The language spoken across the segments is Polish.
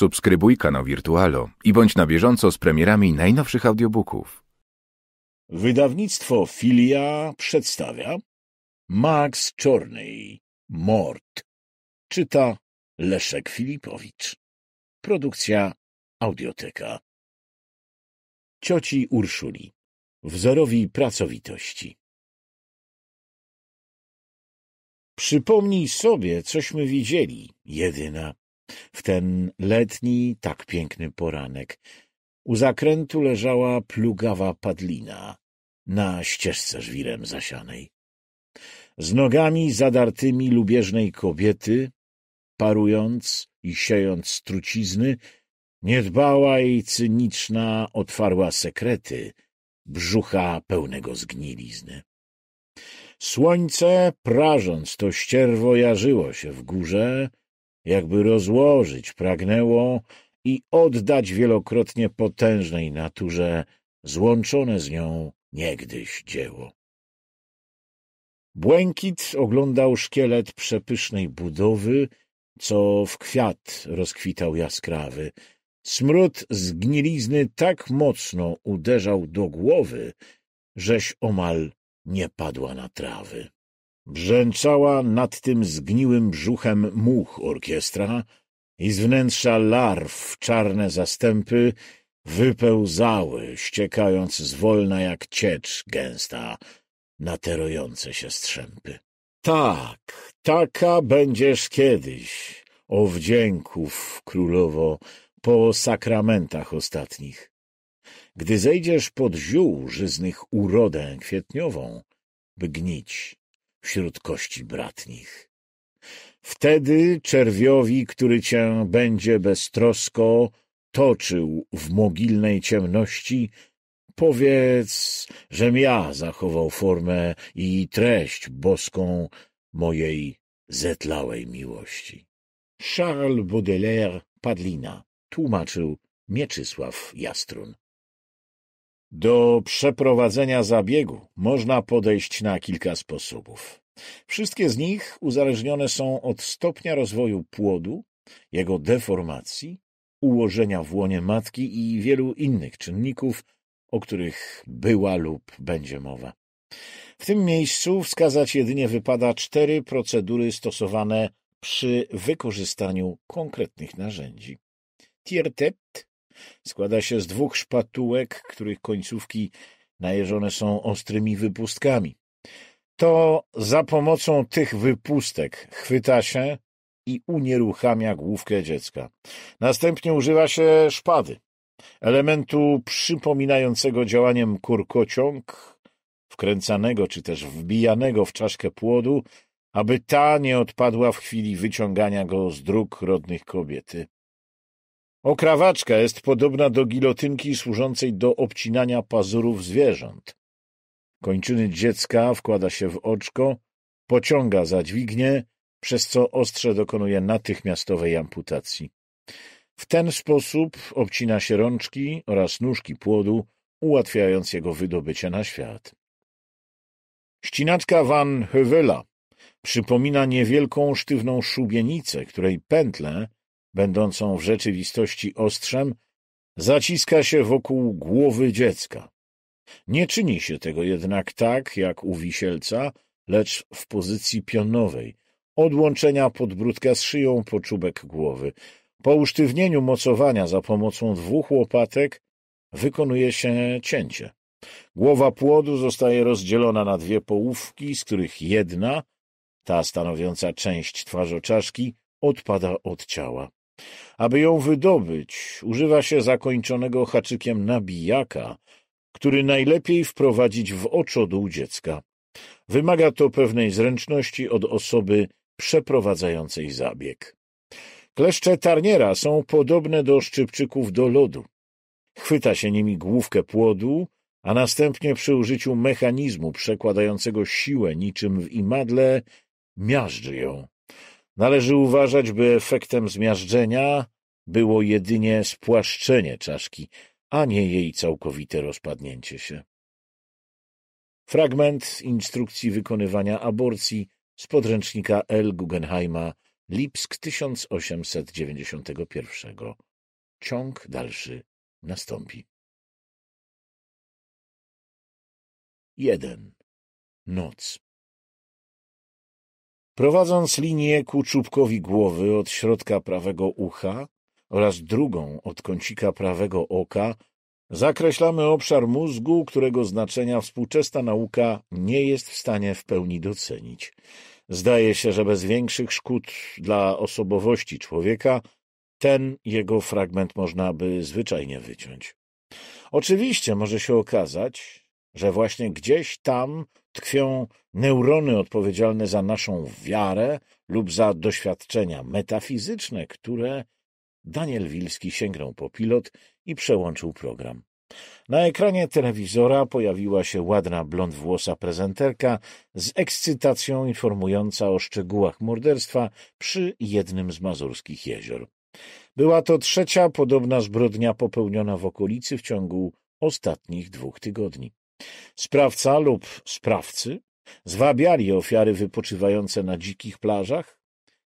Subskrybuj kanał Wirtualo i bądź na bieżąco z premierami najnowszych audiobooków. Wydawnictwo Filia przedstawia Max Czornej, Mord. Czyta Leszek Filipowicz. Produkcja Audioteka. Cioci Urszuli. Wzorowi pracowitości. Przypomnij sobie, cośmy widzieli, jedyna w ten letni, tak piękny poranek. U zakrętu leżała plugawa padlina na ścieżce żwirem zasianej. Z nogami zadartymi lubieżnej kobiety, parując i siejąc trucizny, niedbała i cyniczna otwarła sekrety, brzucha pełnego zgnilizny. Słońce, prażąc to ścierwo, jarzyło się w górze, jakby rozłożyć pragnęło i oddać wielokrotnie potężnej naturze złączone z nią niegdyś dzieło. Błękit oglądał szkielet przepysznej budowy, co w kwiat rozkwitał jaskrawy. Smród zgnilizny tak mocno uderzał do głowy, żeś omal nie padła na trawy. Brzęczała nad tym zgniłym brzuchem much orkiestra i z wnętrza larw czarne zastępy wypełzały, ściekając zwolna jak ciecz gęsta na terojące się strzępy. Tak, taka będziesz kiedyś, o wdzięków królowo, po sakramentach ostatnich. Gdy zejdziesz pod ziół żyznych urodę kwietniową, by gnić wśród kości bratnich. Wtedy czerwiowi, który cię będzie beztrosko toczył w mogilnej ciemności, powiedz, żem ja zachował formę i treść boską mojej zetlałej miłości. Charles Baudelaire Padlina tłumaczył Mieczysław Jastrun. Do przeprowadzenia zabiegu można podejść na kilka sposobów. Wszystkie z nich uzależnione są od stopnia rozwoju płodu, jego deformacji, ułożenia w łonie matki i wielu innych czynników, o których była lub będzie mowa. W tym miejscu wskazać jedynie wypada cztery procedury stosowane przy wykorzystaniu konkretnych narzędzi. Tiertept, Składa się z dwóch szpatułek, których końcówki najeżone są ostrymi wypustkami. To za pomocą tych wypustek chwyta się i unieruchamia główkę dziecka. Następnie używa się szpady, elementu przypominającego działaniem kurkociąg, wkręcanego czy też wbijanego w czaszkę płodu, aby ta nie odpadła w chwili wyciągania go z dróg rodnych kobiety. Okrawaczka jest podobna do gilotynki służącej do obcinania pazurów zwierząt. Kończyny dziecka wkłada się w oczko, pociąga za dźwignię, przez co ostrze dokonuje natychmiastowej amputacji. W ten sposób obcina się rączki oraz nóżki płodu, ułatwiając jego wydobycie na świat. Ścinaczka van Hövela przypomina niewielką sztywną szubienicę, której pętle będącą w rzeczywistości ostrzem, zaciska się wokół głowy dziecka. Nie czyni się tego jednak tak, jak u wisielca, lecz w pozycji pionowej, odłączenia podbródka z szyją po czubek głowy. Po usztywnieniu mocowania za pomocą dwóch łopatek wykonuje się cięcie. Głowa płodu zostaje rozdzielona na dwie połówki, z których jedna, ta stanowiąca część twarzoczaszki, odpada od ciała. Aby ją wydobyć, używa się zakończonego haczykiem nabijaka, który najlepiej wprowadzić w oczodół dziecka. Wymaga to pewnej zręczności od osoby przeprowadzającej zabieg. Kleszcze tarniera są podobne do szczypczyków do lodu. Chwyta się nimi główkę płodu, a następnie przy użyciu mechanizmu przekładającego siłę niczym w imadle miażdży ją. Należy uważać, by efektem zmiażdżenia było jedynie spłaszczenie czaszki, a nie jej całkowite rozpadnięcie się. Fragment instrukcji wykonywania aborcji z podręcznika L. Guggenheima, Lipsk 1891. Ciąg dalszy nastąpi. 1. Noc Prowadząc linię ku czubkowi głowy od środka prawego ucha oraz drugą od kącika prawego oka, zakreślamy obszar mózgu, którego znaczenia współczesna nauka nie jest w stanie w pełni docenić. Zdaje się, że bez większych szkód dla osobowości człowieka ten jego fragment można by zwyczajnie wyciąć. Oczywiście może się okazać, że właśnie gdzieś tam tkwią neurony odpowiedzialne za naszą wiarę lub za doświadczenia metafizyczne, które Daniel Wilski sięgnął po pilot i przełączył program. Na ekranie telewizora pojawiła się ładna blondwłosa prezenterka z ekscytacją informująca o szczegółach morderstwa przy jednym z mazurskich jezior. Była to trzecia podobna zbrodnia popełniona w okolicy w ciągu ostatnich dwóch tygodni. Sprawca lub sprawcy zwabiali ofiary wypoczywające na dzikich plażach,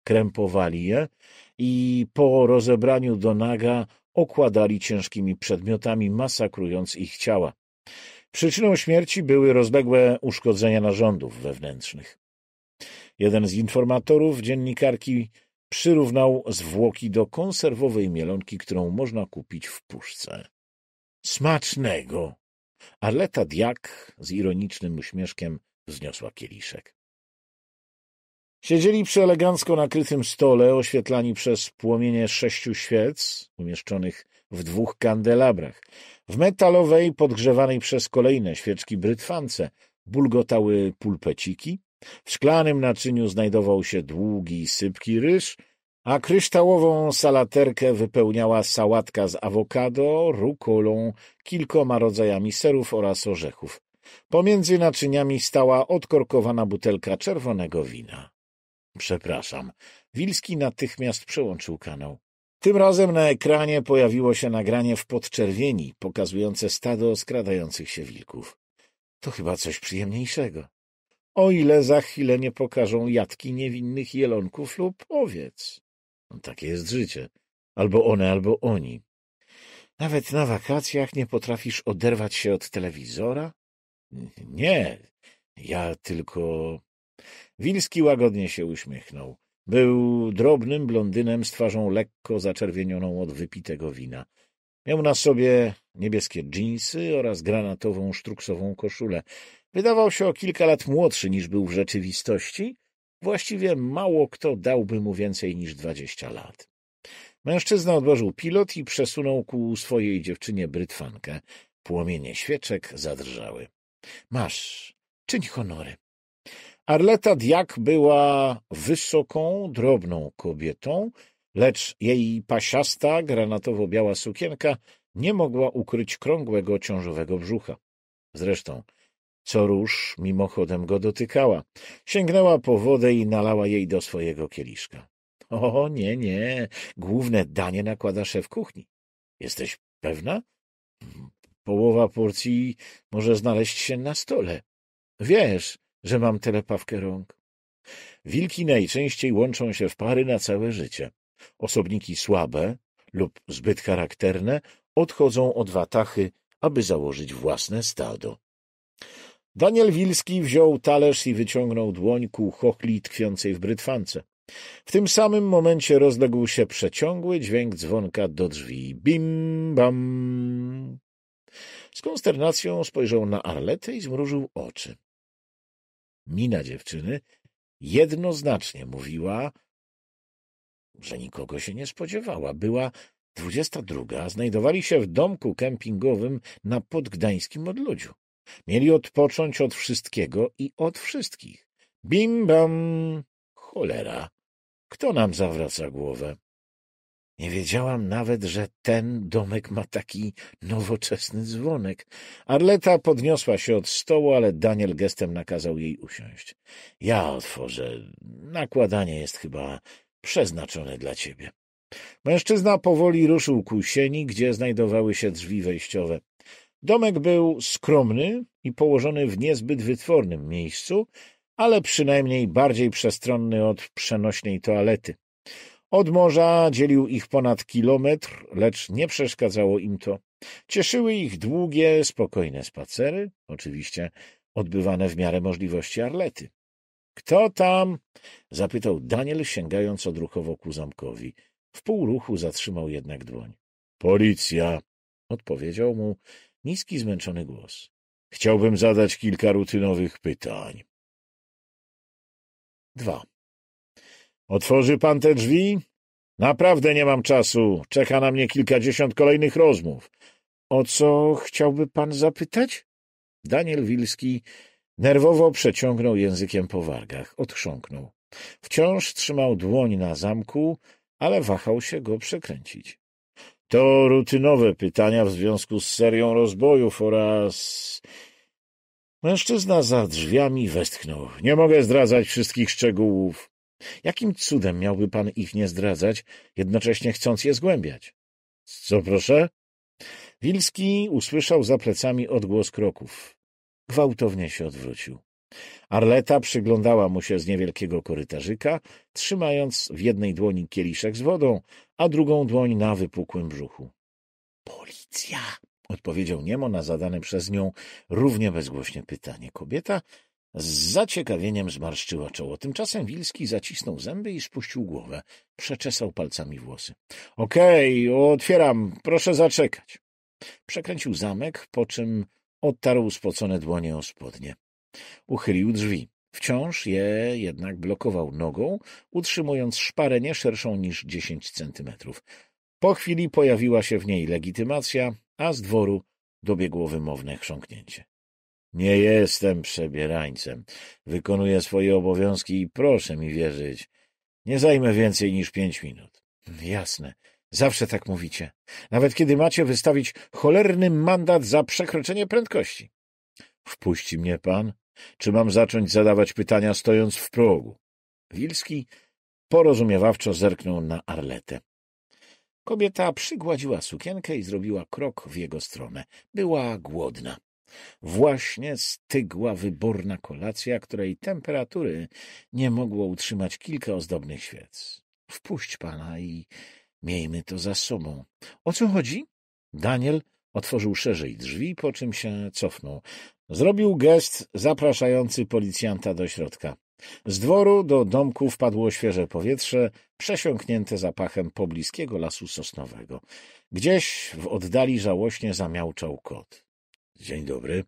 krępowali je i po rozebraniu do naga okładali ciężkimi przedmiotami, masakrując ich ciała. Przyczyną śmierci były rozległe uszkodzenia narządów wewnętrznych. Jeden z informatorów dziennikarki przyrównał zwłoki do konserwowej mielonki, którą można kupić w puszce. Smacznego! Arleta Diak z ironicznym uśmieszkiem wzniosła kieliszek. Siedzieli przy elegancko nakrytym stole, oświetlani przez płomienie sześciu świec umieszczonych w dwóch kandelabrach. W metalowej, podgrzewanej przez kolejne świeczki brytwance bulgotały pulpeciki. W szklanym naczyniu znajdował się długi, sypki ryż, a kryształową salaterkę wypełniała sałatka z awokado, rukolą, kilkoma rodzajami serów oraz orzechów. Pomiędzy naczyniami stała odkorkowana butelka czerwonego wina. Przepraszam. Wilski natychmiast przełączył kanał. Tym razem na ekranie pojawiło się nagranie w podczerwieni, pokazujące stado skradających się wilków. To chyba coś przyjemniejszego. O ile za chwilę nie pokażą jatki niewinnych jelonków lub owiec. Takie jest życie. Albo one, albo oni. Nawet na wakacjach nie potrafisz oderwać się od telewizora? Nie, ja tylko... Wilski łagodnie się uśmiechnął. Był drobnym blondynem z twarzą lekko zaczerwienioną od wypitego wina. Miał na sobie niebieskie dżinsy oraz granatową sztruksową koszulę. Wydawał się o kilka lat młodszy niż był w rzeczywistości, Właściwie mało kto dałby mu więcej niż dwadzieścia lat. Mężczyzna odłożył pilot i przesunął ku swojej dziewczynie brytwankę. Płomienie świeczek zadrżały. — Masz, czyń honory. Arleta Diak była wysoką, drobną kobietą, lecz jej pasiasta, granatowo-biała sukienka nie mogła ukryć krągłego, ciążowego brzucha. Zresztą co róż mimochodem go dotykała. Sięgnęła po wodę i nalała jej do swojego kieliszka. — O, nie, nie, główne danie nakłada szef kuchni. — Jesteś pewna? Połowa porcji może znaleźć się na stole. Wiesz, że mam pawkę rąk. Wilki najczęściej łączą się w pary na całe życie. Osobniki słabe lub zbyt charakterne odchodzą od watachy, aby założyć własne stado. Daniel Wilski wziął talerz i wyciągnął dłoń ku chochli tkwiącej w brytwance. W tym samym momencie rozległ się przeciągły dźwięk dzwonka do drzwi. Bim, bam. Z konsternacją spojrzał na Arletę i zmrużył oczy. Mina dziewczyny jednoznacznie mówiła, że nikogo się nie spodziewała. Była dwudziesta druga, znajdowali się w domku kempingowym na podgdańskim odludziu. Mieli odpocząć od wszystkiego i od wszystkich. Bim bam! Cholera! Kto nam zawraca głowę? Nie wiedziałam nawet, że ten domek ma taki nowoczesny dzwonek. Arleta podniosła się od stołu, ale Daniel gestem nakazał jej usiąść. Ja otworzę. Nakładanie jest chyba przeznaczone dla ciebie. Mężczyzna powoli ruszył ku sieni, gdzie znajdowały się drzwi wejściowe. Domek był skromny i położony w niezbyt wytwornym miejscu, ale przynajmniej bardziej przestronny od przenośnej toalety. Od morza dzielił ich ponad kilometr, lecz nie przeszkadzało im to. Cieszyły ich długie, spokojne spacery, oczywiście odbywane w miarę możliwości Arlety. — Kto tam? — zapytał Daniel, sięgając odruchowo ku zamkowi. W pół ruchu zatrzymał jednak dłoń. — Policja! — odpowiedział mu Niski, zmęczony głos. Chciałbym zadać kilka rutynowych pytań. Dwa. Otworzy pan te drzwi? Naprawdę nie mam czasu. Czeka na mnie kilkadziesiąt kolejnych rozmów. O co chciałby pan zapytać? Daniel Wilski nerwowo przeciągnął językiem po wargach. Odchrząknął. Wciąż trzymał dłoń na zamku, ale wahał się go przekręcić. To rutynowe pytania w związku z serią rozbojów oraz... Mężczyzna za drzwiami westchnął. Nie mogę zdradzać wszystkich szczegółów. Jakim cudem miałby pan ich nie zdradzać, jednocześnie chcąc je zgłębiać? Co proszę? Wilski usłyszał za plecami odgłos kroków. Gwałtownie się odwrócił. Arleta przyglądała mu się z niewielkiego korytarzyka, trzymając w jednej dłoni kieliszek z wodą, a drugą dłoń na wypukłym brzuchu. — Policja! — odpowiedział niemo na zadane przez nią równie bezgłośnie pytanie. Kobieta z zaciekawieniem zmarszczyła czoło. Tymczasem Wilski zacisnął zęby i spuścił głowę. Przeczesał palcami włosy. — Okej, okay, otwieram. Proszę zaczekać. Przekręcił zamek, po czym odtarł spocone dłonie o spodnie. Uchylił drzwi. Wciąż je jednak blokował nogą, utrzymując szparę nie szerszą niż dziesięć centymetrów. Po chwili pojawiła się w niej legitymacja, a z dworu dobiegło wymowne chrząknięcie. Nie jestem przebierańcem. Wykonuję swoje obowiązki i proszę mi wierzyć. Nie zajmę więcej niż pięć minut. Jasne. Zawsze tak mówicie. Nawet kiedy macie wystawić cholerny mandat za przekroczenie prędkości. Wpuści mnie pan? Czy mam zacząć zadawać pytania stojąc w progu? Wilski porozumiewawczo zerknął na Arletę. Kobieta przygładziła sukienkę i zrobiła krok w jego stronę. Była głodna. Właśnie stygła wyborna kolacja, której temperatury nie mogło utrzymać kilka ozdobnych świec. Wpuść pana i miejmy to za sobą. O co chodzi? Daniel Otworzył szerzej drzwi, po czym się cofnął. Zrobił gest zapraszający policjanta do środka. Z dworu do domku wpadło świeże powietrze, przesiąknięte zapachem pobliskiego lasu sosnowego. Gdzieś w oddali żałośnie zamiałczał kot. Dzień dobry.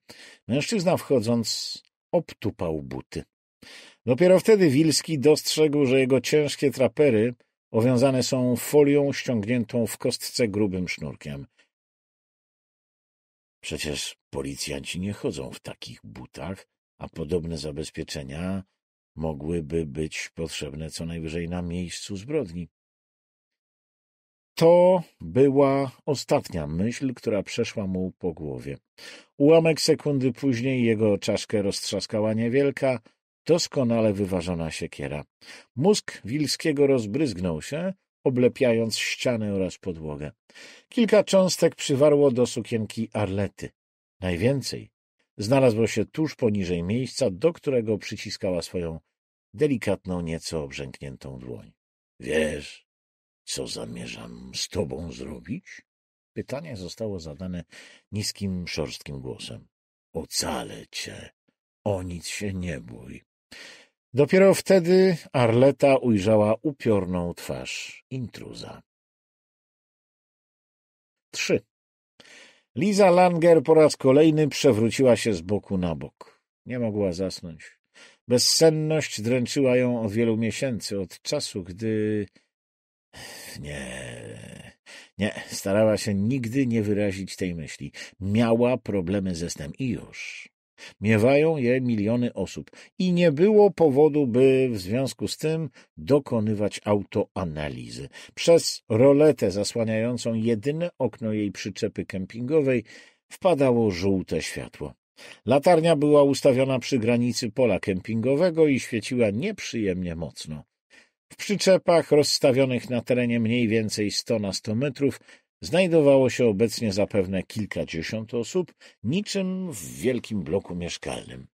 Mężczyzna wchodząc obtupał buty. Dopiero wtedy Wilski dostrzegł, że jego ciężkie trapery owiązane są folią ściągniętą w kostce grubym sznurkiem. Przecież policjanci nie chodzą w takich butach, a podobne zabezpieczenia mogłyby być potrzebne co najwyżej na miejscu zbrodni. To była ostatnia myśl, która przeszła mu po głowie. Ułamek sekundy później jego czaszkę roztrzaskała niewielka, doskonale wyważona siekiera. Mózg Wilskiego rozbryzgnął się, oblepiając ścianę oraz podłogę. Kilka cząstek przywarło do sukienki Arlety. Najwięcej znalazło się tuż poniżej miejsca, do którego przyciskała swoją delikatną, nieco obrzękniętą dłoń. — Wiesz, co zamierzam z tobą zrobić? Pytanie zostało zadane niskim, szorstkim głosem. — Ocalę cię. O nic się nie bój. Dopiero wtedy Arleta ujrzała upiorną twarz intruza. 3. Liza Langer po raz kolejny przewróciła się z boku na bok. Nie mogła zasnąć. Bezsenność dręczyła ją od wielu miesięcy, od czasu, gdy... Nie, nie, starała się nigdy nie wyrazić tej myśli. Miała problemy ze snem i już. Miewają je miliony osób i nie było powodu, by w związku z tym dokonywać autoanalizy. Przez roletę zasłaniającą jedyne okno jej przyczepy kempingowej wpadało żółte światło. Latarnia była ustawiona przy granicy pola kempingowego i świeciła nieprzyjemnie mocno. W przyczepach rozstawionych na terenie mniej więcej 100 na 100 metrów znajdowało się obecnie zapewne kilkadziesiąt osób, niczym w wielkim bloku mieszkalnym.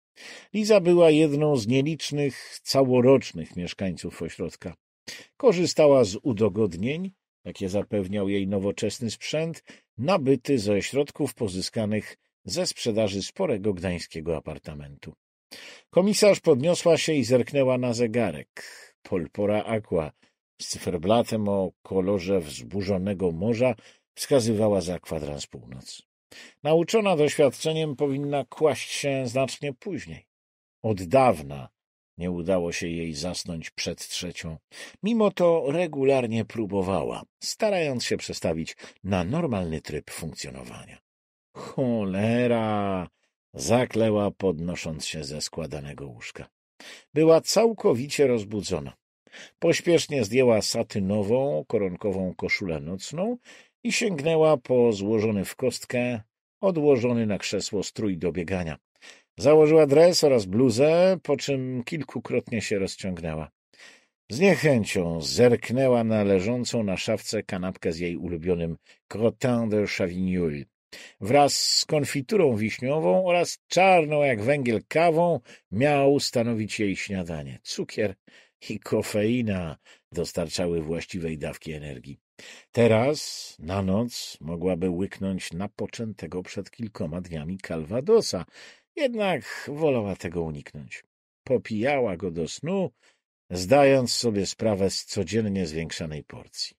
Liza była jedną z nielicznych całorocznych mieszkańców ośrodka. Korzystała z udogodnień, jakie zapewniał jej nowoczesny sprzęt, nabyty ze środków pozyskanych ze sprzedaży sporego gdańskiego apartamentu. Komisarz podniosła się i zerknęła na zegarek. Polpora Aqua z cyferblatem o kolorze wzburzonego morza wskazywała za kwadrans północ. Nauczona doświadczeniem powinna kłaść się znacznie później. Od dawna nie udało się jej zasnąć przed trzecią. Mimo to regularnie próbowała, starając się przestawić na normalny tryb funkcjonowania. Cholera! zakleła, podnosząc się ze składanego łóżka. Była całkowicie rozbudzona. Pośpiesznie zdjęła satynową, koronkową koszulę nocną i sięgnęła po złożony w kostkę, odłożony na krzesło strój do biegania. Założyła dres oraz bluzę, po czym kilkukrotnie się rozciągnęła. Z niechęcią zerknęła na leżącą na szafce kanapkę z jej ulubionym crottin de chavignol wraz z konfiturą wiśniową oraz czarną jak węgiel kawą miał stanowić jej śniadanie. Cukier i kofeina dostarczały właściwej dawki energii. Teraz, na noc, mogłaby łyknąć napoczętego przed kilkoma dniami Kalwadosa, jednak wolała tego uniknąć. Popijała go do snu, zdając sobie sprawę z codziennie zwiększanej porcji.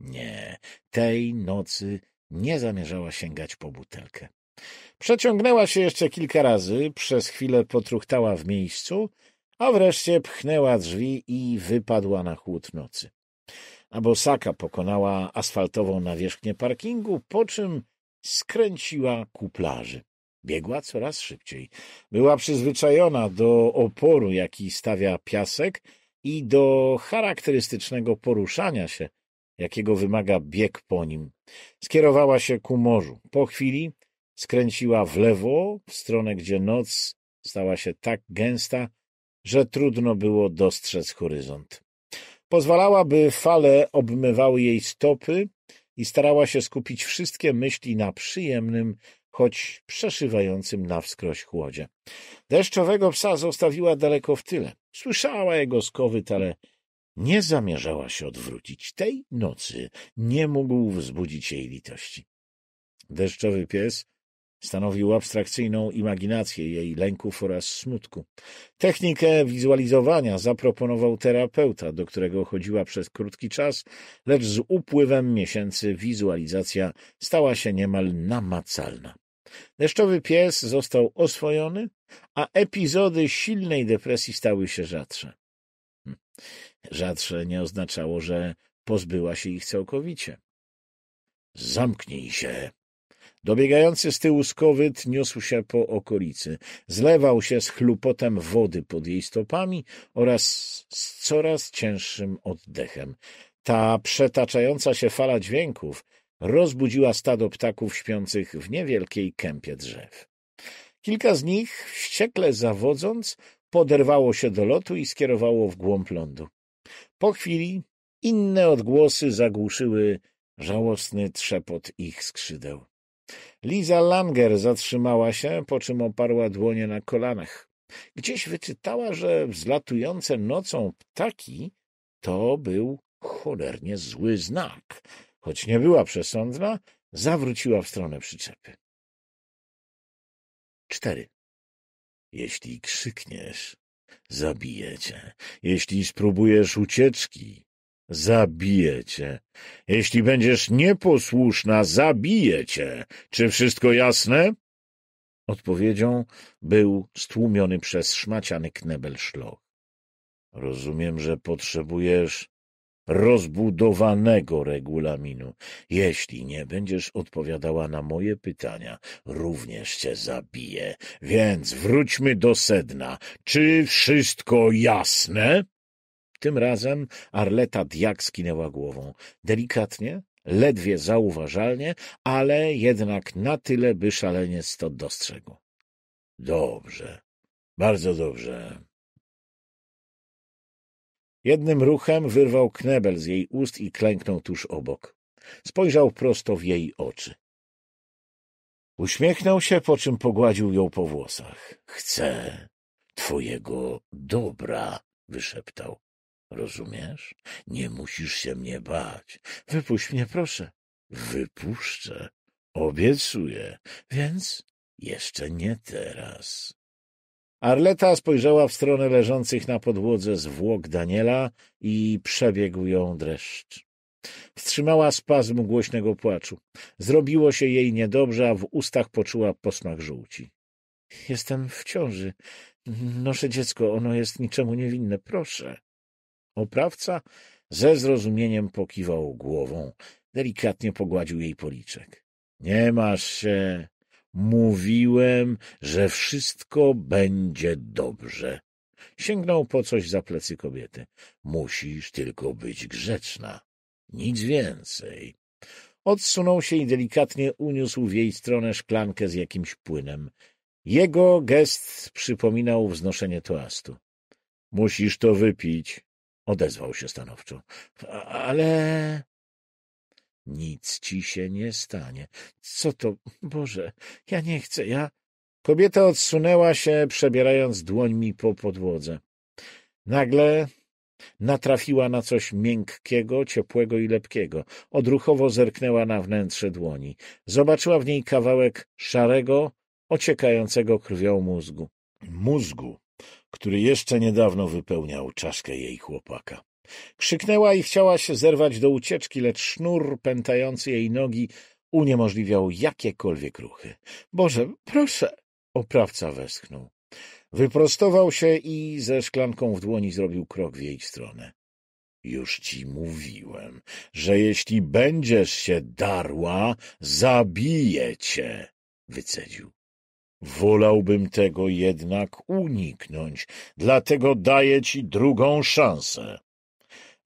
Nie, tej nocy nie zamierzała sięgać po butelkę. Przeciągnęła się jeszcze kilka razy, przez chwilę potruchtała w miejscu, a wreszcie pchnęła drzwi i wypadła na chłód nocy. Abosaka pokonała asfaltową nawierzchnię parkingu, po czym skręciła ku plaży. Biegła coraz szybciej. Była przyzwyczajona do oporu, jaki stawia piasek i do charakterystycznego poruszania się, jakiego wymaga bieg po nim. Skierowała się ku morzu. Po chwili skręciła w lewo, w stronę, gdzie noc stała się tak gęsta, że trudno było dostrzec horyzont. Pozwalała, by fale obmywały jej stopy i starała się skupić wszystkie myśli na przyjemnym, choć przeszywającym na wskroś chłodzie. Deszczowego psa zostawiła daleko w tyle. Słyszała jego skowyt, ale nie zamierzała się odwrócić. Tej nocy nie mógł wzbudzić jej litości. Deszczowy pies Stanowił abstrakcyjną imaginację jej lęków oraz smutku. Technikę wizualizowania zaproponował terapeuta, do którego chodziła przez krótki czas, lecz z upływem miesięcy wizualizacja stała się niemal namacalna. Deszczowy pies został oswojony, a epizody silnej depresji stały się rzadsze. Hm. Rzadsze nie oznaczało, że pozbyła się ich całkowicie. Zamknij się, Dobiegający z tyłu skowyt niósł się po okolicy. Zlewał się z chlupotem wody pod jej stopami oraz z coraz cięższym oddechem. Ta przetaczająca się fala dźwięków rozbudziła stado ptaków śpiących w niewielkiej kępie drzew. Kilka z nich, wściekle zawodząc, poderwało się do lotu i skierowało w głąb lądu. Po chwili inne odgłosy zagłuszyły żałosny trzepot ich skrzydeł. Liza Langer zatrzymała się, po czym oparła dłonie na kolanach. Gdzieś wyczytała, że wzlatujące nocą ptaki to był cholernie zły znak. Choć nie była przesądna, zawróciła w stronę przyczepy. Cztery. Jeśli krzykniesz, zabijecie. Jeśli spróbujesz ucieczki, Zabiję cię. Jeśli będziesz nieposłuszna, zabiję cię. Czy wszystko jasne? Odpowiedzią był stłumiony przez szmaciany knebel szloch. Rozumiem, że potrzebujesz rozbudowanego regulaminu. Jeśli nie będziesz odpowiadała na moje pytania, również cię zabiję. Więc wróćmy do sedna. Czy wszystko jasne? Tym razem Arleta Diak skinęła głową. Delikatnie, ledwie zauważalnie, ale jednak na tyle, by szaleniec to dostrzegł. Dobrze, bardzo dobrze. Jednym ruchem wyrwał knebel z jej ust i klęknął tuż obok. Spojrzał prosto w jej oczy. Uśmiechnął się, po czym pogładził ją po włosach. — Chcę twojego dobra — wyszeptał. Rozumiesz? Nie musisz się mnie bać. Wypuść mnie, proszę. Wypuszczę. Obiecuję. Więc jeszcze nie teraz. Arleta spojrzała w stronę leżących na podłodze zwłok Daniela i przebiegł ją dreszcz. Wstrzymała spazm głośnego płaczu. Zrobiło się jej niedobrze, a w ustach poczuła posmak żółci. — Jestem w ciąży. Noszę dziecko, ono jest niczemu niewinne. Proszę. Oprawca ze zrozumieniem pokiwał głową, delikatnie pogładził jej policzek. Nie masz się. Mówiłem, że wszystko będzie dobrze. Sięgnął po coś za plecy kobiety. Musisz tylko być grzeczna. Nic więcej. Odsunął się i delikatnie uniósł w jej stronę szklankę z jakimś płynem. Jego gest przypominał wznoszenie toastu. Musisz to wypić, Odezwał się stanowczo. Ale... Nic ci się nie stanie. Co to? Boże, ja nie chcę, ja... Kobieta odsunęła się, przebierając dłońmi po podłodze. Nagle natrafiła na coś miękkiego, ciepłego i lepkiego. Odruchowo zerknęła na wnętrze dłoni. Zobaczyła w niej kawałek szarego, ociekającego krwią mózgu. Mózgu, który jeszcze niedawno wypełniał czaszkę jej chłopaka. Krzyknęła i chciała się zerwać do ucieczki, lecz sznur pętający jej nogi uniemożliwiał jakiekolwiek ruchy. — Boże, proszę! — oprawca westchnął. Wyprostował się i ze szklanką w dłoni zrobił krok w jej stronę. Już ci mówiłem, że jeśli będziesz się darła, zabiję cię, wycedził. Wolałbym tego jednak uniknąć, dlatego daję ci drugą szansę.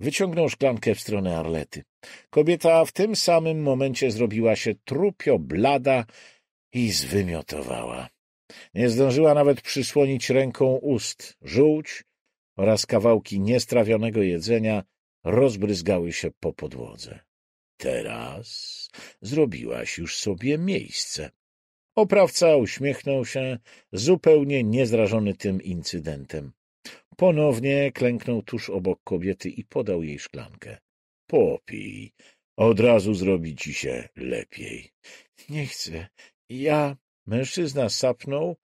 Wyciągnął szklankę w stronę Arlety. Kobieta w tym samym momencie zrobiła się trupio blada i zwymiotowała. Nie zdążyła nawet przysłonić ręką ust. Żółć oraz kawałki niestrawionego jedzenia rozbryzgały się po podłodze. Teraz zrobiłaś już sobie miejsce. Oprawca uśmiechnął się, zupełnie niezrażony tym incydentem. Ponownie klęknął tuż obok kobiety i podał jej szklankę. — Popij. Od razu zrobi ci się lepiej. — Nie chcę. Ja... Mężczyzna sapnął,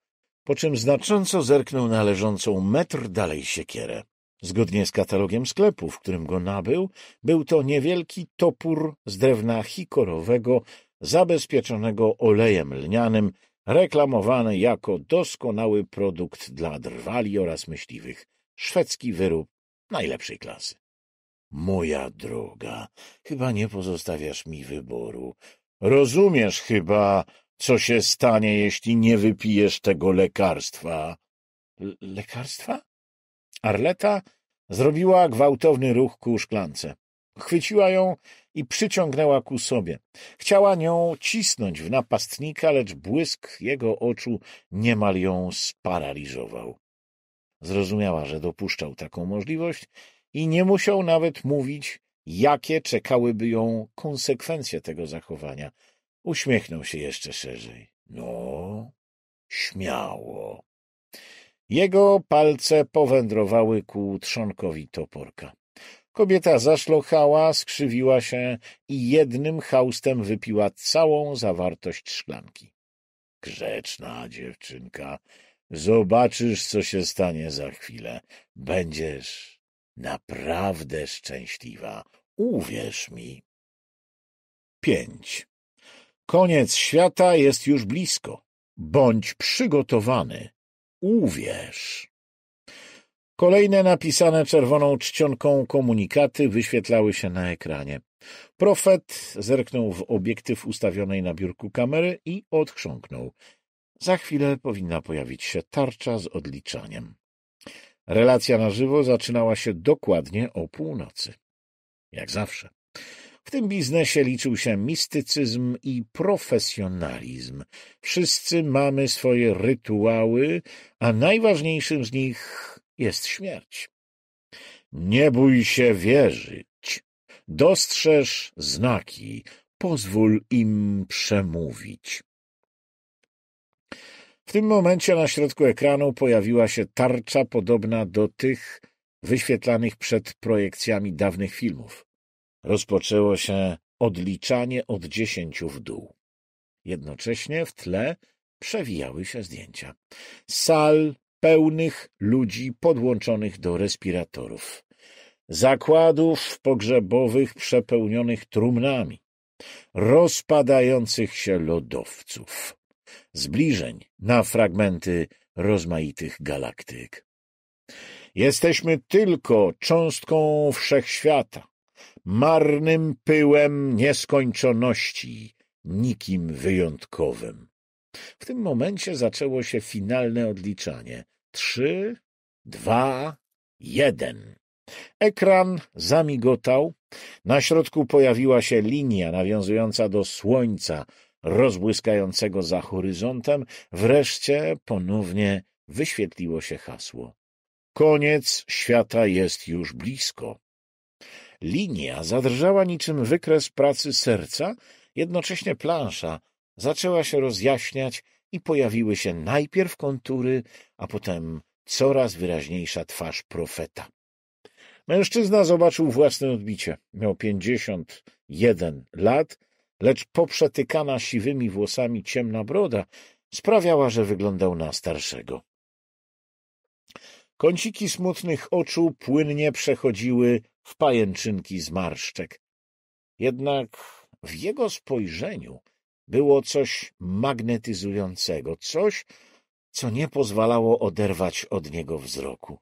po czym znacząco zerknął na leżącą metr dalej siekierę. Zgodnie z katalogiem sklepu, w którym go nabył, był to niewielki topór z drewna hikorowego zabezpieczonego olejem lnianym, reklamowane jako doskonały produkt dla drwali oraz myśliwych. Szwedzki wyrób najlepszej klasy. Moja droga, chyba nie pozostawiasz mi wyboru. Rozumiesz chyba, co się stanie, jeśli nie wypijesz tego lekarstwa. L lekarstwa? Arleta zrobiła gwałtowny ruch ku szklance. Chwyciła ją i przyciągnęła ku sobie. Chciała nią cisnąć w napastnika, lecz błysk jego oczu niemal ją sparaliżował. Zrozumiała, że dopuszczał taką możliwość i nie musiał nawet mówić, jakie czekałyby ją konsekwencje tego zachowania. Uśmiechnął się jeszcze szerzej. No, śmiało. Jego palce powędrowały ku trzonkowi toporka. Kobieta zaszlochała, skrzywiła się i jednym haustem wypiła całą zawartość szklanki. — Grzeczna dziewczynka, zobaczysz, co się stanie za chwilę. Będziesz naprawdę szczęśliwa. Uwierz mi. 5. Koniec świata jest już blisko. Bądź przygotowany. Uwierz. Kolejne napisane czerwoną czcionką komunikaty wyświetlały się na ekranie. Profet zerknął w obiektyw ustawionej na biurku kamery i odchrząknął. Za chwilę powinna pojawić się tarcza z odliczaniem. Relacja na żywo zaczynała się dokładnie o północy. Jak zawsze. W tym biznesie liczył się mistycyzm i profesjonalizm. Wszyscy mamy swoje rytuały, a najważniejszym z nich jest śmierć. Nie bój się wierzyć. Dostrzeż znaki, pozwól im przemówić. W tym momencie na środku ekranu pojawiła się tarcza podobna do tych wyświetlanych przed projekcjami dawnych filmów. Rozpoczęło się odliczanie od dziesięciu w dół. Jednocześnie w tle przewijały się zdjęcia. Sal pełnych ludzi podłączonych do respiratorów, zakładów pogrzebowych przepełnionych trumnami, rozpadających się lodowców, zbliżeń na fragmenty rozmaitych galaktyk. Jesteśmy tylko cząstką wszechświata, marnym pyłem nieskończoności, nikim wyjątkowym. W tym momencie zaczęło się finalne odliczanie, Trzy, dwa, jeden. Ekran zamigotał. Na środku pojawiła się linia nawiązująca do słońca rozbłyskającego za horyzontem. Wreszcie ponownie wyświetliło się hasło. Koniec świata jest już blisko. Linia zadrżała niczym wykres pracy serca, jednocześnie plansza zaczęła się rozjaśniać i pojawiły się najpierw kontury, a potem coraz wyraźniejsza twarz profeta. Mężczyzna zobaczył własne odbicie. Miał pięćdziesiąt jeden lat, lecz poprzetykana siwymi włosami ciemna broda sprawiała, że wyglądał na starszego. Kąciki smutnych oczu płynnie przechodziły w pajęczynki zmarszczek. Jednak w jego spojrzeniu było coś magnetyzującego, coś, co nie pozwalało oderwać od niego wzroku.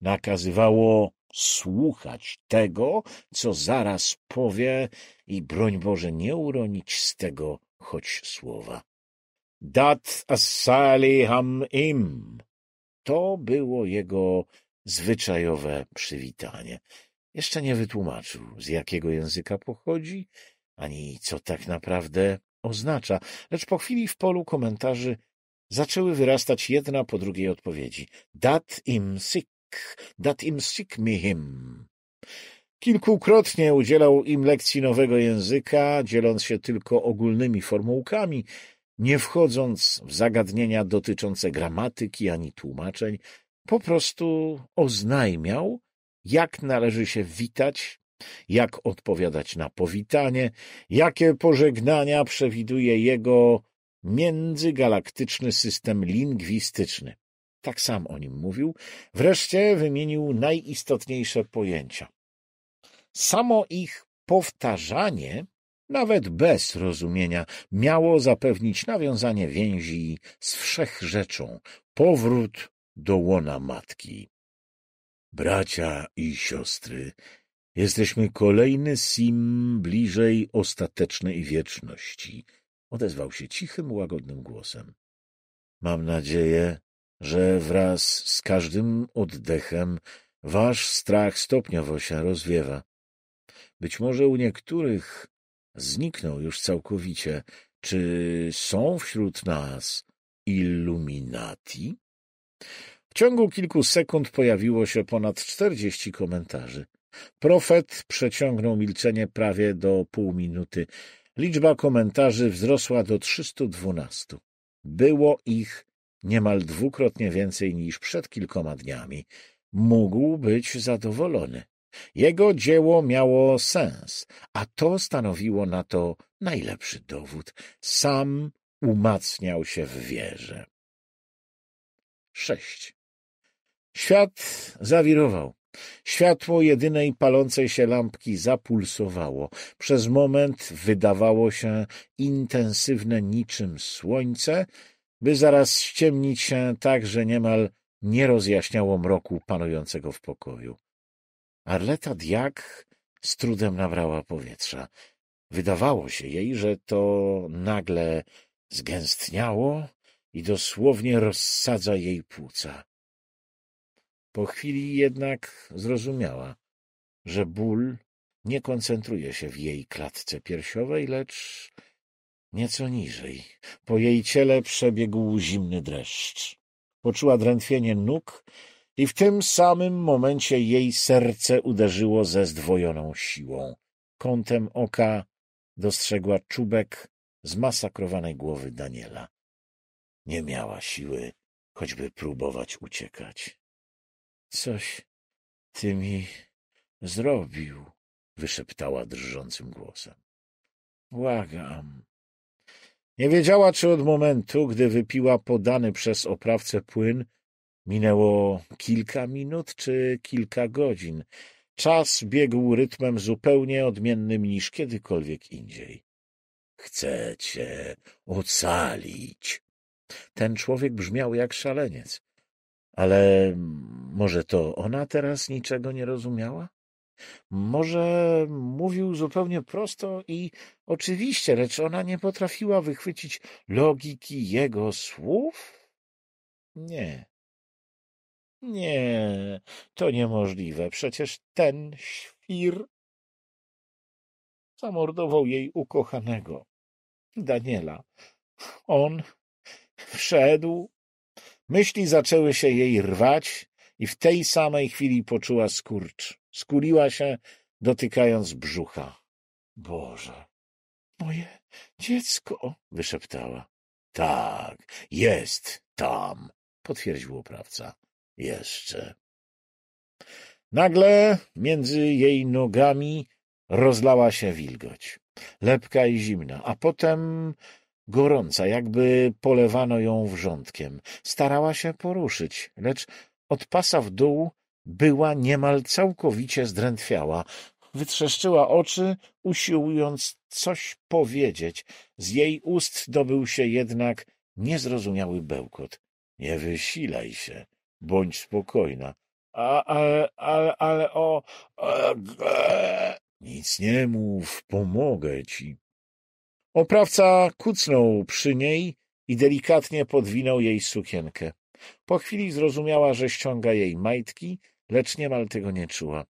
Nakazywało słuchać tego, co zaraz powie i broń Boże nie uronić z tego choć słowa. Dat assaliham im. To było jego zwyczajowe przywitanie. Jeszcze nie wytłumaczył, z jakiego języka pochodzi, ani co tak naprawdę oznacza, lecz po chwili w polu komentarzy zaczęły wyrastać jedna po drugiej odpowiedzi. Dat im sick, dat im sick mi him. Kilkukrotnie udzielał im lekcji nowego języka, dzieląc się tylko ogólnymi formułkami, nie wchodząc w zagadnienia dotyczące gramatyki ani tłumaczeń, po prostu oznajmiał, jak należy się witać jak odpowiadać na powitanie, jakie pożegnania przewiduje jego międzygalaktyczny system lingwistyczny. Tak sam o nim mówił. Wreszcie wymienił najistotniejsze pojęcia. Samo ich powtarzanie, nawet bez rozumienia, miało zapewnić nawiązanie więzi z wszechrzeczą, powrót do łona matki. Bracia i siostry, Jesteśmy kolejny sim bliżej ostatecznej wieczności, odezwał się cichym, łagodnym głosem. Mam nadzieję, że wraz z każdym oddechem wasz strach stopniowo się rozwiewa. Być może u niektórych zniknął już całkowicie. Czy są wśród nas iluminati? W ciągu kilku sekund pojawiło się ponad czterdzieści komentarzy. Profet przeciągnął milczenie prawie do pół minuty. Liczba komentarzy wzrosła do 312. Było ich niemal dwukrotnie więcej niż przed kilkoma dniami. Mógł być zadowolony. Jego dzieło miało sens, a to stanowiło na to najlepszy dowód. Sam umacniał się w wierze. 6. Świat zawirował. Światło jedynej palącej się lampki zapulsowało. Przez moment wydawało się intensywne niczym słońce, by zaraz ściemnić się tak, że niemal nie rozjaśniało mroku panującego w pokoju. Arleta Diak z trudem nabrała powietrza. Wydawało się jej, że to nagle zgęstniało i dosłownie rozsadza jej płuca. Po chwili jednak zrozumiała, że ból nie koncentruje się w jej klatce piersiowej, lecz nieco niżej. Po jej ciele przebiegł zimny dreszcz. Poczuła drętwienie nóg i w tym samym momencie jej serce uderzyło ze zdwojoną siłą. Kątem oka dostrzegła czubek zmasakrowanej głowy Daniela. Nie miała siły choćby próbować uciekać. Coś ty mi zrobił, wyszeptała drżącym głosem. Błagam. Nie wiedziała, czy od momentu, gdy wypiła podany przez oprawcę płyn, minęło kilka minut czy kilka godzin. Czas biegł rytmem zupełnie odmiennym niż kiedykolwiek indziej. Chcę cię ocalić. Ten człowiek brzmiał jak szaleniec. Ale może to ona teraz niczego nie rozumiała? Może mówił zupełnie prosto i oczywiście, lecz ona nie potrafiła wychwycić logiki jego słów? Nie. Nie, to niemożliwe. Przecież ten świr zamordował jej ukochanego, Daniela. On wszedł Myśli zaczęły się jej rwać i w tej samej chwili poczuła skurcz. Skuliła się, dotykając brzucha. Boże, moje dziecko, wyszeptała. Tak, jest tam, potwierdził oprawca. Jeszcze. Nagle między jej nogami rozlała się wilgoć, lepka i zimna, a potem gorąca, jakby polewano ją wrzątkiem. Starała się poruszyć, lecz od pasa w dół była niemal całkowicie zdrętwiała. Wytrzeszczyła oczy, usiłując coś powiedzieć. Z jej ust dobył się jednak niezrozumiały bełkot. — Nie wysilaj się, bądź spokojna. A, ale, ale, ale o... Nic nie mów, pomogę ci, Oprawca kucnął przy niej i delikatnie podwinął jej sukienkę. Po chwili zrozumiała, że ściąga jej majtki, lecz niemal tego nie czuła.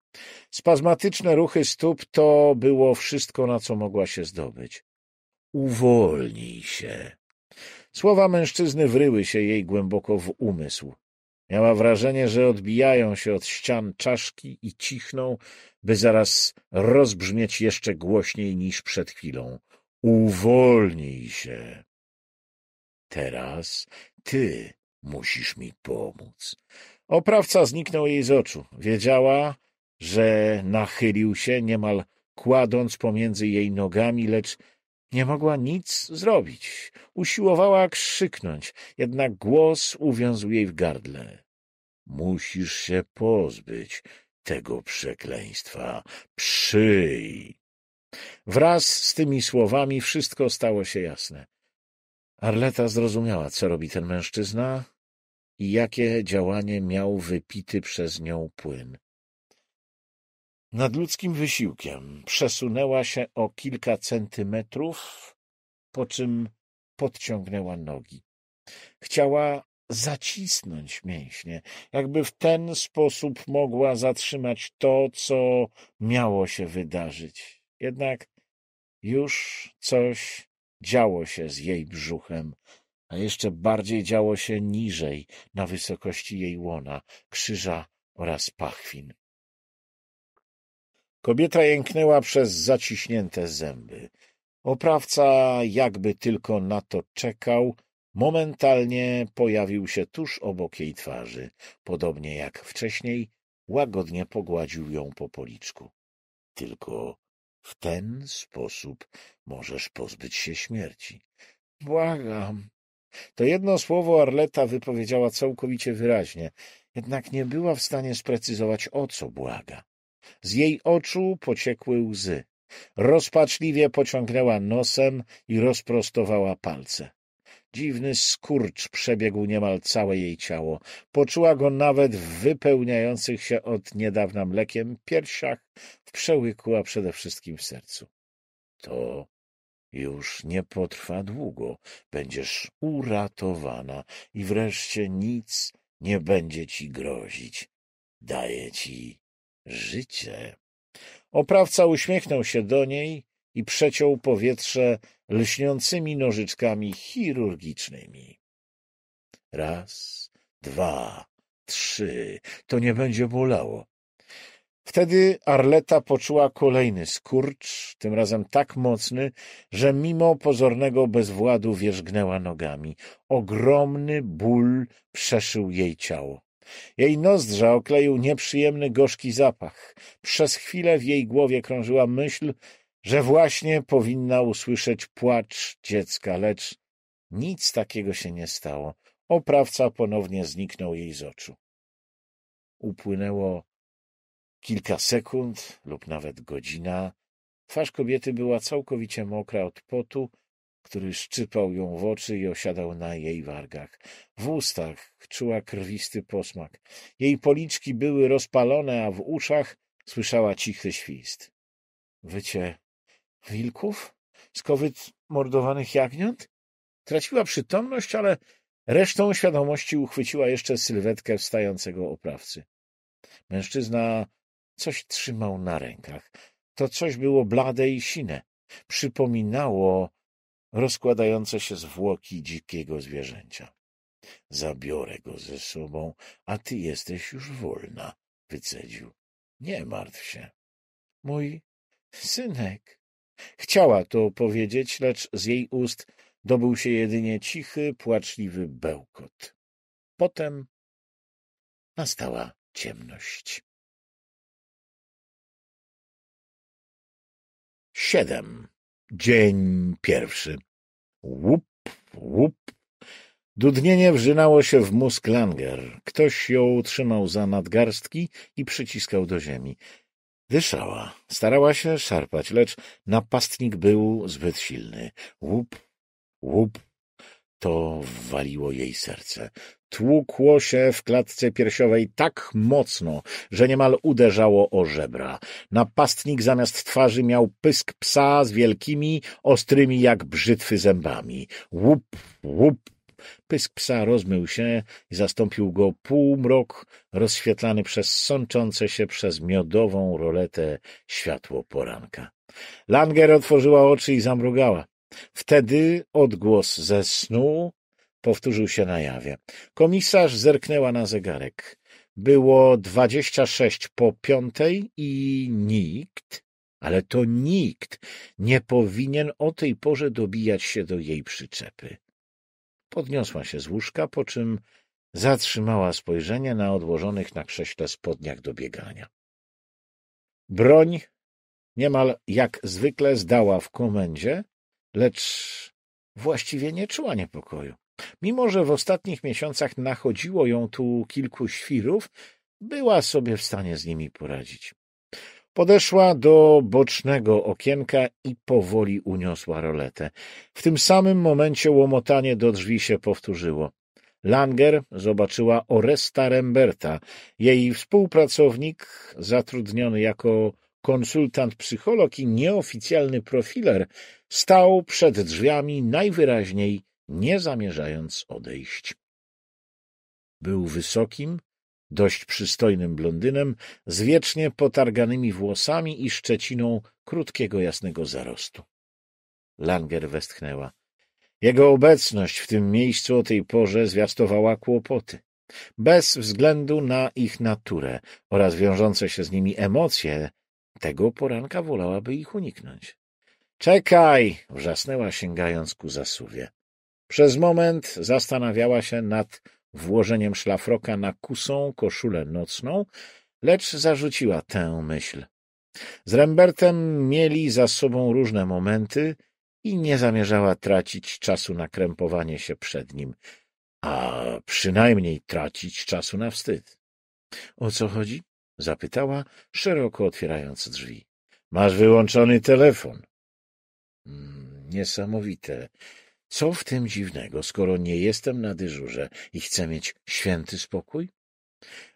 Spazmatyczne ruchy stóp to było wszystko, na co mogła się zdobyć. Uwolnij się. Słowa mężczyzny wryły się jej głęboko w umysł. Miała wrażenie, że odbijają się od ścian czaszki i cichną, by zaraz rozbrzmieć jeszcze głośniej niż przed chwilą. Uwolnij się. Teraz ty musisz mi pomóc. Oprawca zniknął jej z oczu. Wiedziała, że nachylił się niemal kładąc pomiędzy jej nogami, lecz nie mogła nic zrobić. Usiłowała krzyknąć, jednak głos uwiązł jej w gardle. Musisz się pozbyć tego przekleństwa. Przyj! Wraz z tymi słowami wszystko stało się jasne. Arleta zrozumiała, co robi ten mężczyzna i jakie działanie miał wypity przez nią płyn. Nad ludzkim wysiłkiem przesunęła się o kilka centymetrów, po czym podciągnęła nogi. Chciała zacisnąć mięśnie, jakby w ten sposób mogła zatrzymać to, co miało się wydarzyć. Jednak już coś działo się z jej brzuchem, a jeszcze bardziej działo się niżej, na wysokości jej łona, krzyża oraz pachwin. Kobieta jęknęła przez zaciśnięte zęby. Oprawca, jakby tylko na to czekał, momentalnie pojawił się tuż obok jej twarzy. Podobnie jak wcześniej, łagodnie pogładził ją po policzku. Tylko w ten sposób możesz pozbyć się śmierci. Błagam. To jedno słowo Arleta wypowiedziała całkowicie wyraźnie, jednak nie była w stanie sprecyzować, o co błaga. Z jej oczu pociekły łzy. Rozpaczliwie pociągnęła nosem i rozprostowała palce. Dziwny skurcz przebiegł niemal całe jej ciało. Poczuła go nawet w wypełniających się od niedawna mlekiem piersiach, w przełyku, a przede wszystkim w sercu. To już nie potrwa długo. Będziesz uratowana i wreszcie nic nie będzie ci grozić. Daję ci życie. Oprawca uśmiechnął się do niej i przeciął powietrze lśniącymi nożyczkami chirurgicznymi. Raz, dwa, trzy. To nie będzie bolało. Wtedy Arleta poczuła kolejny skurcz, tym razem tak mocny, że mimo pozornego bezwładu wierzgnęła nogami. Ogromny ból przeszył jej ciało. Jej nozdrza okleił nieprzyjemny, gorzki zapach. Przez chwilę w jej głowie krążyła myśl, że właśnie powinna usłyszeć płacz dziecka, lecz nic takiego się nie stało. Oprawca ponownie zniknął jej z oczu. Upłynęło kilka sekund lub nawet godzina. Twarz kobiety była całkowicie mokra od potu, który szczypał ją w oczy i osiadał na jej wargach. W ustach czuła krwisty posmak. Jej policzki były rozpalone, a w uszach słyszała cichy świst. Wycie wilków, z kowyt mordowanych jagniąt? Traciła przytomność, ale resztą świadomości uchwyciła jeszcze sylwetkę wstającego oprawcy. Mężczyzna coś trzymał na rękach. To coś było blade i sine. Przypominało rozkładające się zwłoki dzikiego zwierzęcia. Zabiorę go ze sobą, a ty jesteś już wolna, wycedził. Nie martw się. Mój synek, Chciała to powiedzieć, lecz z jej ust dobył się jedynie cichy, płaczliwy bełkot. Potem nastała ciemność. Siedem. Dzień pierwszy. Łup, łup. Dudnienie wrzynało się w mózg Langer. Ktoś ją trzymał za nadgarstki i przyciskał do ziemi. Wyszała, starała się szarpać, lecz napastnik był zbyt silny. Łup, łup, to waliło jej serce. Tłukło się w klatce piersiowej tak mocno, że niemal uderzało o żebra. Napastnik zamiast twarzy miał pysk psa z wielkimi, ostrymi jak brzytwy zębami. Łup, łup, Pysk psa rozmył się i zastąpił go półmrok rozświetlany przez sączące się przez miodową roletę światło poranka. Langer otworzyła oczy i zamrugała. Wtedy odgłos ze snu powtórzył się na jawie. Komisarz zerknęła na zegarek. Było dwadzieścia sześć po piątej i nikt, ale to nikt, nie powinien o tej porze dobijać się do jej przyczepy. Podniosła się z łóżka, po czym zatrzymała spojrzenie na odłożonych na krześle spodniach do biegania. Broń niemal jak zwykle zdała w komendzie, lecz właściwie nie czuła niepokoju. Mimo, że w ostatnich miesiącach nachodziło ją tu kilku świrów, była sobie w stanie z nimi poradzić. Podeszła do bocznego okienka i powoli uniosła roletę. W tym samym momencie łomotanie do drzwi się powtórzyło. Langer zobaczyła Oresta Remberta. Jej współpracownik, zatrudniony jako konsultant psycholog i nieoficjalny profiler, stał przed drzwiami najwyraźniej nie zamierzając odejść. Był wysokim, dość przystojnym blondynem z wiecznie potarganymi włosami i szczeciną krótkiego jasnego zarostu. Langer westchnęła. Jego obecność w tym miejscu o tej porze zwiastowała kłopoty. Bez względu na ich naturę oraz wiążące się z nimi emocje, tego poranka wolałaby ich uniknąć. Czekaj! wrzasnęła sięgając ku zasuwie. Przez moment zastanawiała się nad włożeniem szlafroka na kusą koszulę nocną, lecz zarzuciła tę myśl. Z Rembertem mieli za sobą różne momenty i nie zamierzała tracić czasu na krępowanie się przed nim, a przynajmniej tracić czasu na wstyd. — O co chodzi? — zapytała, szeroko otwierając drzwi. — Masz wyłączony telefon. Mm, — Niesamowite. Co w tym dziwnego, skoro nie jestem na dyżurze i chcę mieć święty spokój?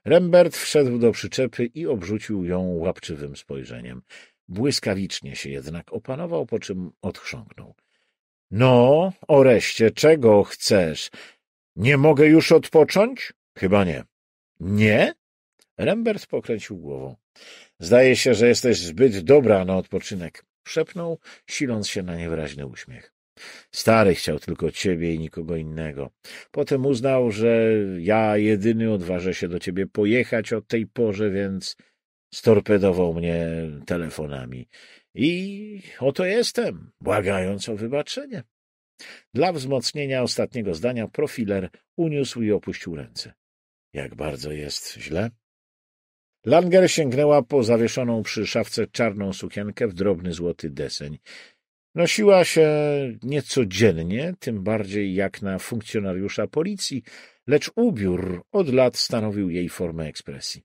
Rembert wszedł do przyczepy i obrzucił ją łapczywym spojrzeniem. Błyskawicznie się jednak opanował, po czym odchrząknął. — No, oreszcie, czego chcesz? Nie mogę już odpocząć? — Chyba nie. — Nie? Rembert pokręcił głową. — Zdaje się, że jesteś zbyt dobra na odpoczynek — szepnął, siląc się na niewyraźny uśmiech. Stary chciał tylko ciebie i nikogo innego. Potem uznał, że ja jedyny odważę się do ciebie pojechać Od tej porze, więc storpedował mnie telefonami. I oto jestem, błagając o wybaczenie. Dla wzmocnienia ostatniego zdania profiler uniósł i opuścił ręce. Jak bardzo jest źle? Langer sięgnęła po zawieszoną przy szafce czarną sukienkę w drobny złoty deseń. Nosiła się niecodziennie, tym bardziej jak na funkcjonariusza policji, lecz ubiór od lat stanowił jej formę ekspresji.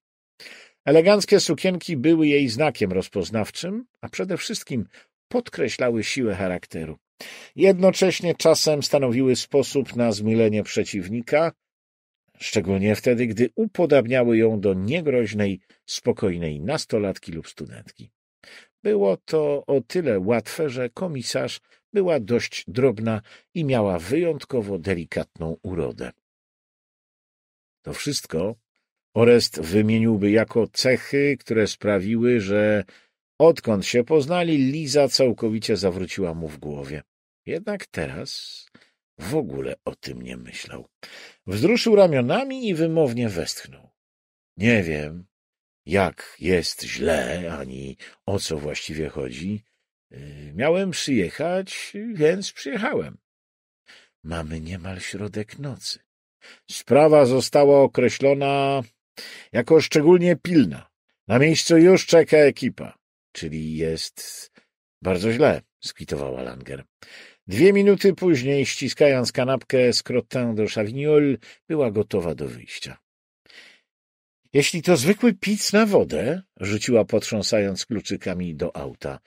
Eleganckie sukienki były jej znakiem rozpoznawczym, a przede wszystkim podkreślały siłę charakteru. Jednocześnie czasem stanowiły sposób na zmilenie przeciwnika, szczególnie wtedy, gdy upodabniały ją do niegroźnej, spokojnej nastolatki lub studentki. Było to o tyle łatwe, że komisarz była dość drobna i miała wyjątkowo delikatną urodę. To wszystko Orest wymieniłby jako cechy, które sprawiły, że odkąd się poznali, Liza całkowicie zawróciła mu w głowie. Jednak teraz w ogóle o tym nie myślał. Wzruszył ramionami i wymownie westchnął. Nie wiem, jak jest źle, ani o co właściwie chodzi. Y, miałem przyjechać, więc przyjechałem. Mamy niemal środek nocy. Sprawa została określona jako szczególnie pilna. Na miejscu już czeka ekipa. Czyli jest bardzo źle, skwitowała Langer. Dwie minuty później, ściskając kanapkę z Crotin do Chavignol, była gotowa do wyjścia. Jeśli to zwykły pic na wodę, rzuciła potrząsając kluczykami do auta,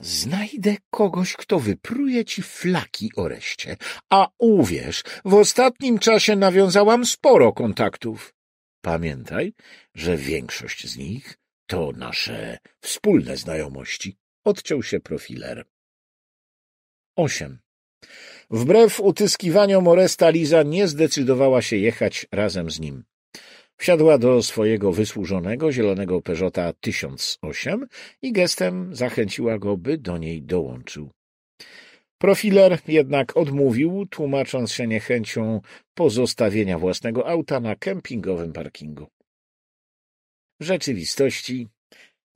znajdę kogoś, kto wypruje ci flaki o reszcie. A uwierz, w ostatnim czasie nawiązałam sporo kontaktów. Pamiętaj, że większość z nich to nasze wspólne znajomości. Odciął się profiler. 8. Wbrew utyskiwaniom Oresta Liza nie zdecydowała się jechać razem z nim. Wsiadła do swojego wysłużonego zielonego Peugeota 1008 i gestem zachęciła go, by do niej dołączył. Profiler jednak odmówił, tłumacząc się niechęcią pozostawienia własnego auta na kempingowym parkingu. W rzeczywistości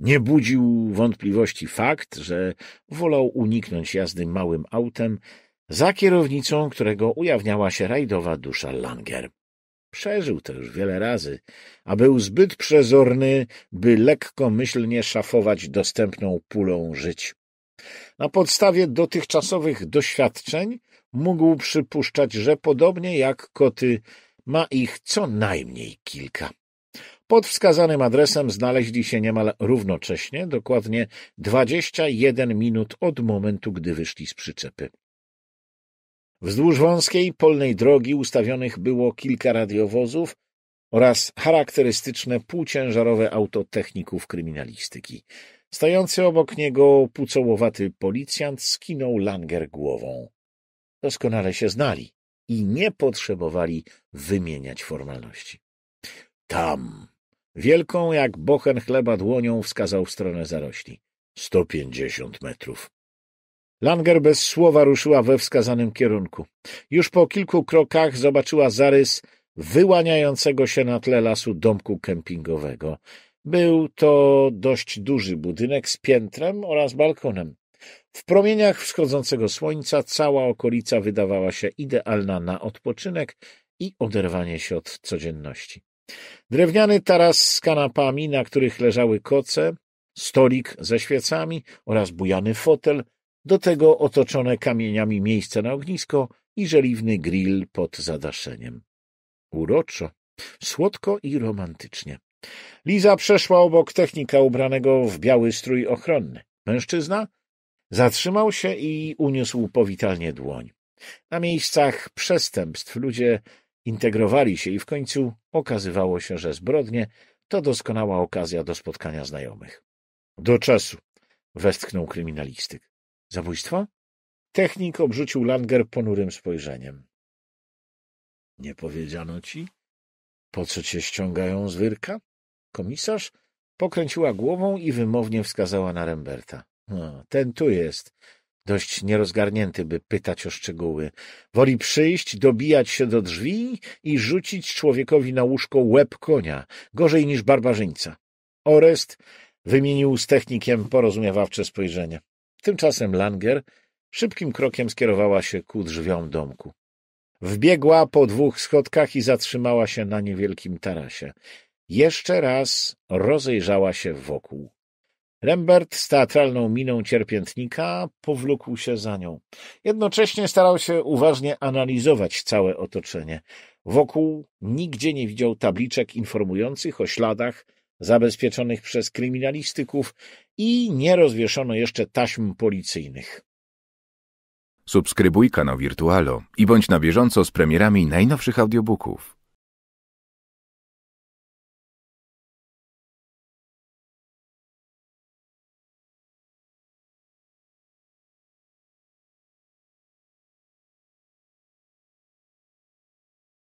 nie budził wątpliwości fakt, że wolał uniknąć jazdy małym autem za kierownicą, którego ujawniała się rajdowa dusza Langer. Przeżył to już wiele razy, a był zbyt przezorny, by lekkomyślnie szafować dostępną pulą żyć. Na podstawie dotychczasowych doświadczeń mógł przypuszczać, że podobnie jak koty ma ich co najmniej kilka. Pod wskazanym adresem znaleźli się niemal równocześnie, dokładnie 21 minut od momentu, gdy wyszli z przyczepy. Wzdłuż wąskiej, polnej drogi ustawionych było kilka radiowozów oraz charakterystyczne półciężarowe auto techników kryminalistyki. Stający obok niego pucołowaty policjant skinął Langer głową. Doskonale się znali i nie potrzebowali wymieniać formalności. Tam! Wielką jak bochen chleba dłonią wskazał w stronę zarośli. Sto pięćdziesiąt metrów. Langer bez słowa ruszyła we wskazanym kierunku. Już po kilku krokach zobaczyła zarys wyłaniającego się na tle lasu domku kempingowego. Był to dość duży budynek z piętrem oraz balkonem. W promieniach wschodzącego słońca cała okolica wydawała się idealna na odpoczynek i oderwanie się od codzienności. Drewniany taras z kanapami, na których leżały koce, stolik ze świecami oraz bujany fotel – do tego otoczone kamieniami miejsce na ognisko i żeliwny grill pod zadaszeniem. Uroczo, słodko i romantycznie. Liza przeszła obok technika ubranego w biały strój ochronny. Mężczyzna zatrzymał się i uniósł powitalnie dłoń. Na miejscach przestępstw ludzie integrowali się i w końcu okazywało się, że zbrodnie to doskonała okazja do spotkania znajomych. Do czasu, westchnął kryminalistyk. Zabójstwo? Technik obrzucił Langer ponurym spojrzeniem. Nie powiedziano ci? Po co cię ściągają z wyrka? Komisarz pokręciła głową i wymownie wskazała na Remberta. No, ten tu jest. Dość nierozgarnięty, by pytać o szczegóły. Woli przyjść, dobijać się do drzwi i rzucić człowiekowi na łóżko łeb konia, gorzej niż barbarzyńca. Orest wymienił z technikiem porozumiewawcze spojrzenie. Tymczasem Langer szybkim krokiem skierowała się ku drzwiom domku. Wbiegła po dwóch schodkach i zatrzymała się na niewielkim tarasie. Jeszcze raz rozejrzała się wokół. Rembert z teatralną miną cierpiętnika powlókł się za nią. Jednocześnie starał się uważnie analizować całe otoczenie. Wokół nigdzie nie widział tabliczek informujących o śladach zabezpieczonych przez kryminalistyków i nie rozwieszono jeszcze taśm policyjnych. Subskrybuj kanał Wirtualo i bądź na bieżąco z premierami najnowszych audiobooków.